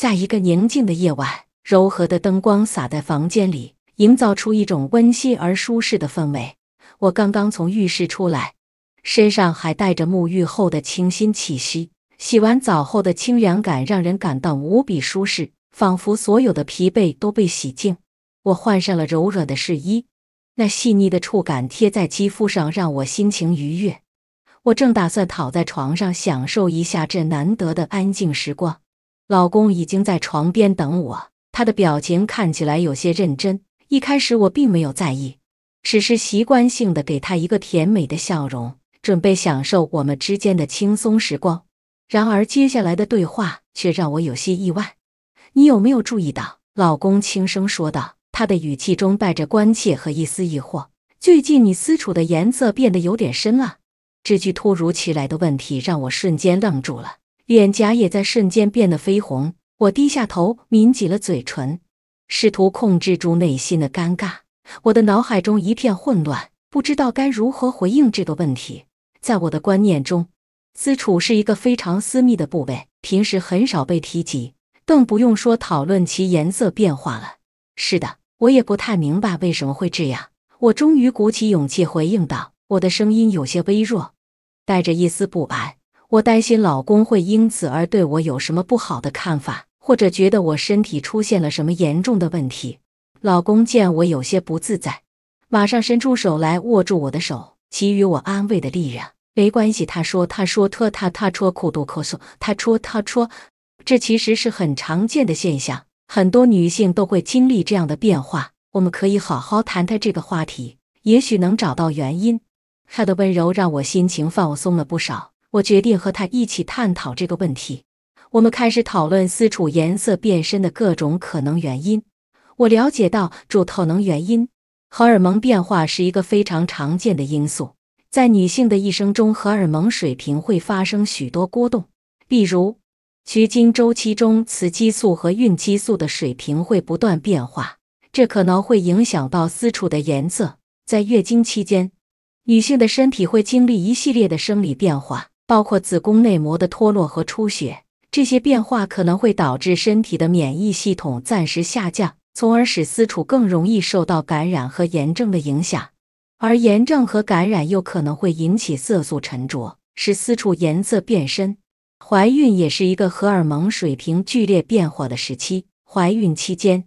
在一个宁静的夜晚，柔和的灯光洒在房间里，营造出一种温馨而舒适的氛围。我刚刚从浴室出来，身上还带着沐浴后的清新气息。洗完澡后的清凉感让人感到无比舒适，仿佛所有的疲惫都被洗净。我换上了柔软的睡衣，那细腻的触感贴在肌肤上，让我心情愉悦。我正打算躺在床上，享受一下这难得的安静时光。老公已经在床边等我，他的表情看起来有些认真。一开始我并没有在意，只是习惯性的给他一个甜美的笑容，准备享受我们之间的轻松时光。然而接下来的对话却让我有些意外。“你有没有注意到？”老公轻声说道，他的语气中带着关切和一丝疑惑。“最近你私处的颜色变得有点深了。”这句突如其来的问题让我瞬间愣住了。脸颊也在瞬间变得绯红，我低下头抿紧了嘴唇，试图控制住内心的尴尬。我的脑海中一片混乱，不知道该如何回应这个问题。在我的观念中，私处是一个非常私密的部位，平时很少被提及，更不用说讨论其颜色变化了。是的，我也不太明白为什么会这样。我终于鼓起勇气回应道，我的声音有些微弱，带着一丝不安。我担心老公会因此而对我有什么不好的看法，或者觉得我身体出现了什么严重的问题。老公见我有些不自在，马上伸出手来握住我的手，给予我安慰的力量。没关系，他说，他说，他他他戳库杜克索，他戳他戳。这其实是很常见的现象，很多女性都会经历这样的变化。我们可以好好谈谈这个话题，也许能找到原因。他的温柔让我心情放松了不少。我决定和他一起探讨这个问题。我们开始讨论私处颜色变深的各种可能原因。我了解到，主色能原因，荷尔蒙变化是一个非常常见的因素。在女性的一生中，荷尔蒙水平会发生许多波动。例如，绝经周期中，雌激素和孕激素的水平会不断变化，这可能会影响到私处的颜色。在月经期间，女性的身体会经历一系列的生理变化。包括子宫内膜的脱落和出血，这些变化可能会导致身体的免疫系统暂时下降，从而使私处更容易受到感染和炎症的影响。而炎症和感染又可能会引起色素沉着，使私处颜色变深。怀孕也是一个荷尔蒙水平剧烈变化的时期，怀孕期间，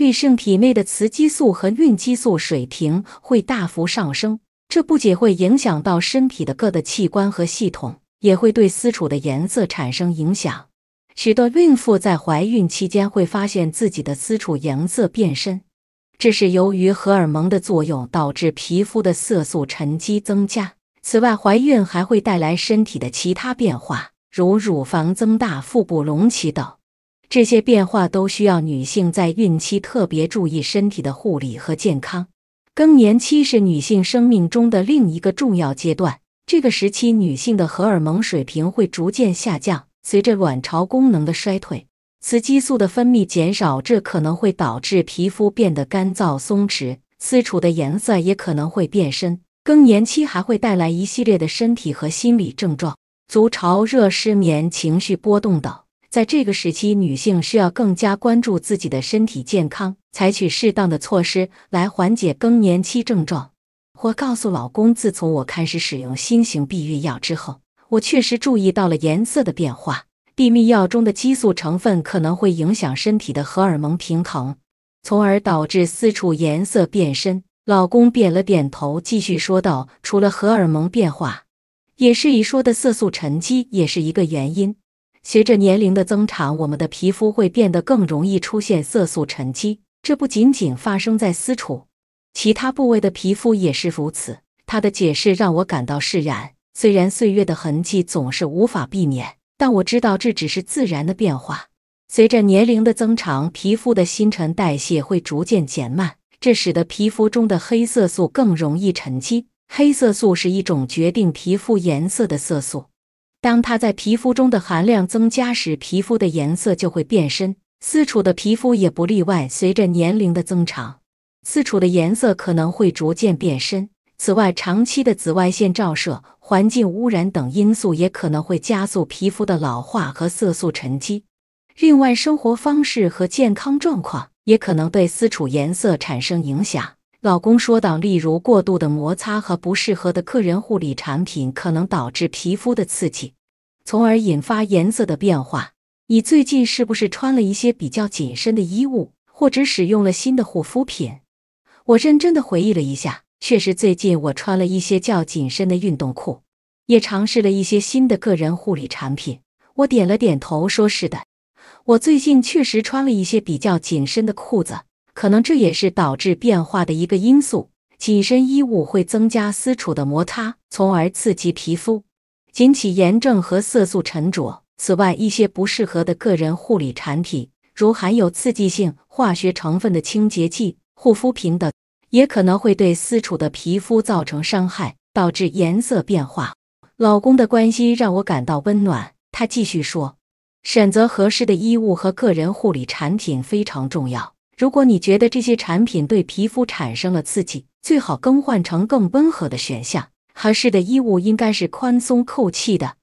女性体内的雌激素和孕激素水平会大幅上升。这不仅会影响到身体的各的器官和系统，也会对私处的颜色产生影响。许多孕妇在怀孕期间会发现自己的私处颜色变深，这是由于荷尔蒙的作用导致皮肤的色素沉积增加。此外，怀孕还会带来身体的其他变化，如乳房增大、腹部隆起等。这些变化都需要女性在孕期特别注意身体的护理和健康。更年期是女性生命中的另一个重要阶段。这个时期，女性的荷尔蒙水平会逐渐下降，随着卵巢功能的衰退，雌激素的分泌减少，这可能会导致皮肤变得干燥、松弛，私处的颜色也可能会变深。更年期还会带来一系列的身体和心理症状，如潮热、失眠、情绪波动等。在这个时期，女性需要更加关注自己的身体健康，采取适当的措施来缓解更年期症状。我告诉老公，自从我开始使用新型避孕药之后，我确实注意到了颜色的变化。避孕药中的激素成分可能会影响身体的荷尔蒙平衡，从而导致私处颜色变深。老公点了点头，继续说道：“除了荷尔蒙变化，也是一说的色素沉积也是一个原因。”随着年龄的增长，我们的皮肤会变得更容易出现色素沉积。这不仅仅发生在私处，其他部位的皮肤也是如此。他的解释让我感到释然。虽然岁月的痕迹总是无法避免，但我知道这只是自然的变化。随着年龄的增长，皮肤的新陈代谢会逐渐减慢，这使得皮肤中的黑色素更容易沉积。黑色素是一种决定皮肤颜色的色素。当它在皮肤中的含量增加时，皮肤的颜色就会变深。私处的皮肤也不例外，随着年龄的增长，私处的颜色可能会逐渐变深。此外，长期的紫外线照射、环境污染等因素也可能会加速皮肤的老化和色素沉积。另外，生活方式和健康状况也可能对私处颜色产生影响。老公说道：“例如，过度的摩擦和不适合的个人护理产品可能导致皮肤的刺激，从而引发颜色的变化。你最近是不是穿了一些比较紧身的衣物，或者使用了新的护肤品？”我认真的回忆了一下，确实最近我穿了一些较紧身的运动裤，也尝试了一些新的个人护理产品。我点了点头，说是的，我最近确实穿了一些比较紧身的裤子。可能这也是导致变化的一个因素。紧身衣物会增加私处的摩擦，从而刺激皮肤，引起炎症和色素沉着。此外，一些不适合的个人护理产品，如含有刺激性化学成分的清洁剂、护肤品等，也可能会对私处的皮肤造成伤害，导致颜色变化。老公的关心让我感到温暖。他继续说：“选择合适的衣物和个人护理产品非常重要。”如果你觉得这些产品对皮肤产生了刺激，最好更换成更温和的选项。合适的衣物应该是宽松透气的，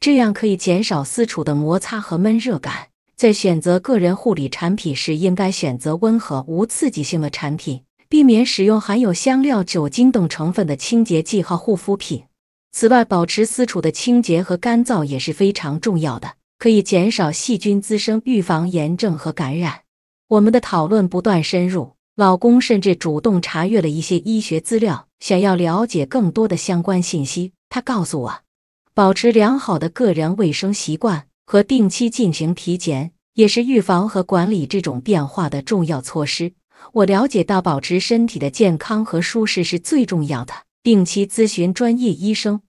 这样可以减少私处的摩擦和闷热感。在选择个人护理产品时，应该选择温和无刺激性的产品，避免使用含有香料、酒精等成分的清洁剂和护肤品。此外，保持私处的清洁和干燥也是非常重要的，可以减少细菌滋生，预防炎症和感染。我们的讨论不断深入，老公甚至主动查阅了一些医学资料，想要了解更多的相关信息。他告诉我，保持良好的个人卫生习惯和定期进行体检，也是预防和管理这种变化的重要措施。我了解到，保持身体的健康和舒适是最重要的，定期咨询专业医生，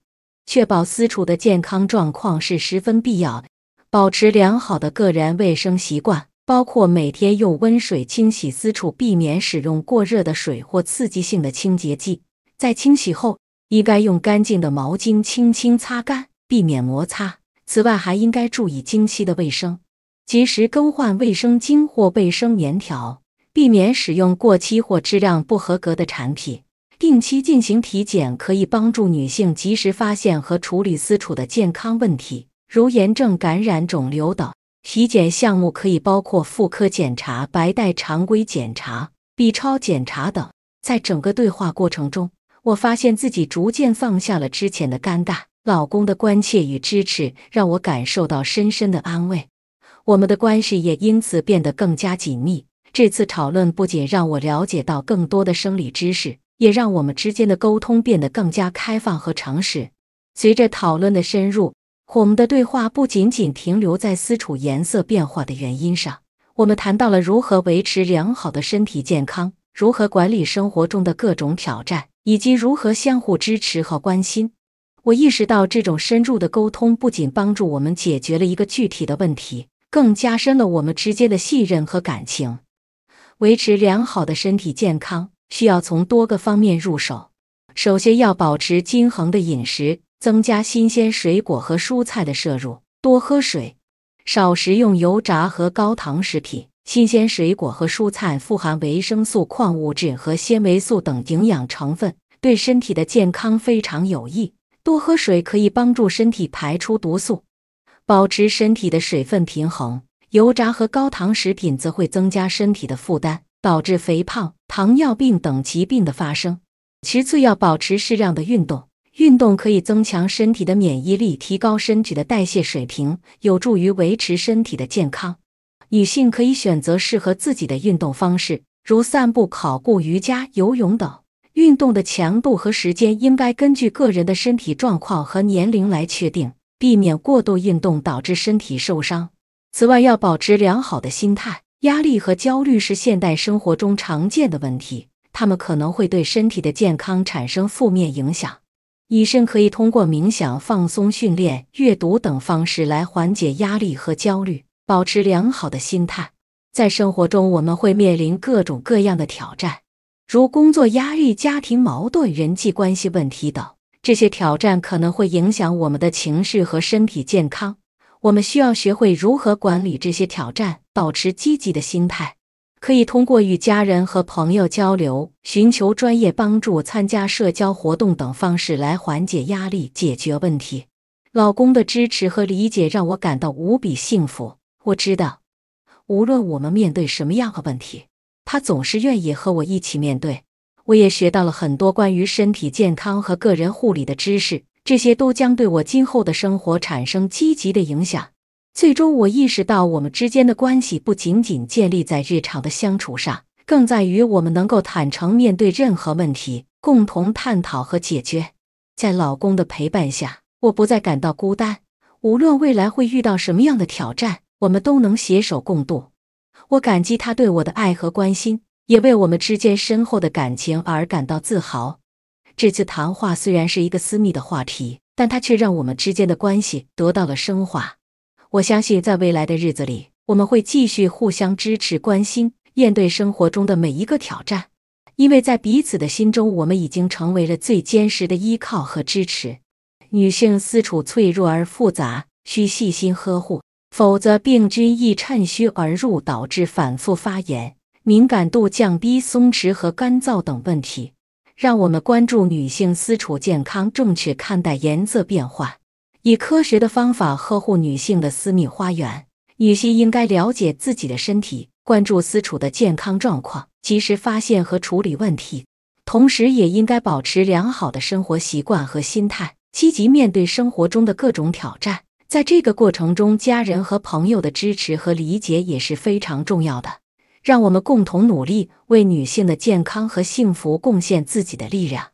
确保私处的健康状况是十分必要的。保持良好的个人卫生习惯。包括每天用温水清洗私处，避免使用过热的水或刺激性的清洁剂。在清洗后，应该用干净的毛巾轻轻擦干，避免摩擦。此外，还应该注意经期的卫生，及时更换卫生巾或卫生棉条，避免使用过期或质量不合格的产品。定期进行体检，可以帮助女性及时发现和处理私处的健康问题，如炎症、感染、肿瘤等。体检项目可以包括妇科检查、白带常规检查、B 超检查等。在整个对话过程中，我发现自己逐渐放下了之前的尴尬。老公的关切与支持让我感受到深深的安慰。我们的关系也因此变得更加紧密。这次讨论不仅让我了解到更多的生理知识，也让我们之间的沟通变得更加开放和诚实。随着讨论的深入。我们的对话不仅仅停留在私处颜色变化的原因上，我们谈到了如何维持良好的身体健康，如何管理生活中的各种挑战，以及如何相互支持和关心。我意识到，这种深入的沟通不仅帮助我们解决了一个具体的问题，更加深了我们之间的信任和感情。维持良好的身体健康需要从多个方面入手，首先要保持均衡的饮食。增加新鲜水果和蔬菜的摄入，多喝水，少食用油炸和高糖食品。新鲜水果和蔬菜富含维生素、矿物质和纤维素等营养成分，对身体的健康非常有益。多喝水可以帮助身体排出毒素，保持身体的水分平衡。油炸和高糖食品则会增加身体的负担，导致肥胖、糖尿病等疾病的发生。其次，要保持适量的运动。运动可以增强身体的免疫力，提高身体的代谢水平，有助于维持身体的健康。女性可以选择适合自己的运动方式，如散步、跑步、瑜伽、游泳等。运动的强度和时间应该根据个人的身体状况和年龄来确定，避免过度运动导致身体受伤。此外，要保持良好的心态。压力和焦虑是现代生活中常见的问题，它们可能会对身体的健康产生负面影响。以身可以通过冥想、放松训练、阅读等方式来缓解压力和焦虑，保持良好的心态。在生活中，我们会面临各种各样的挑战，如工作压力、家庭矛盾、人际关系问题等。这些挑战可能会影响我们的情绪和身体健康。我们需要学会如何管理这些挑战，保持积极的心态。可以通过与家人和朋友交流、寻求专业帮助、参加社交活动等方式来缓解压力、解决问题。老公的支持和理解让我感到无比幸福。我知道，无论我们面对什么样的问题，他总是愿意和我一起面对。我也学到了很多关于身体健康和个人护理的知识，这些都将对我今后的生活产生积极的影响。最终，我意识到我们之间的关系不仅仅建立在日常的相处上，更在于我们能够坦诚面对任何问题，共同探讨和解决。在老公的陪伴下，我不再感到孤单。无论未来会遇到什么样的挑战，我们都能携手共度。我感激他对我的爱和关心，也为我们之间深厚的感情而感到自豪。这次谈话虽然是一个私密的话题，但它却让我们之间的关系得到了升华。我相信，在未来的日子里，我们会继续互相支持、关心，面对生活中的每一个挑战。因为在彼此的心中，我们已经成为了最坚实的依靠和支持。女性私处脆弱而复杂，需细心呵护，否则病菌易趁虚而入，导致反复发炎、敏感度降低、松弛和干燥等问题。让我们关注女性私处健康，正确看待颜色变化。以科学的方法呵护女性的私密花园，女性应该了解自己的身体，关注私处的健康状况，及时发现和处理问题。同时，也应该保持良好的生活习惯和心态，积极面对生活中的各种挑战。在这个过程中，家人和朋友的支持和理解也是非常重要的。让我们共同努力，为女性的健康和幸福贡献自己的力量。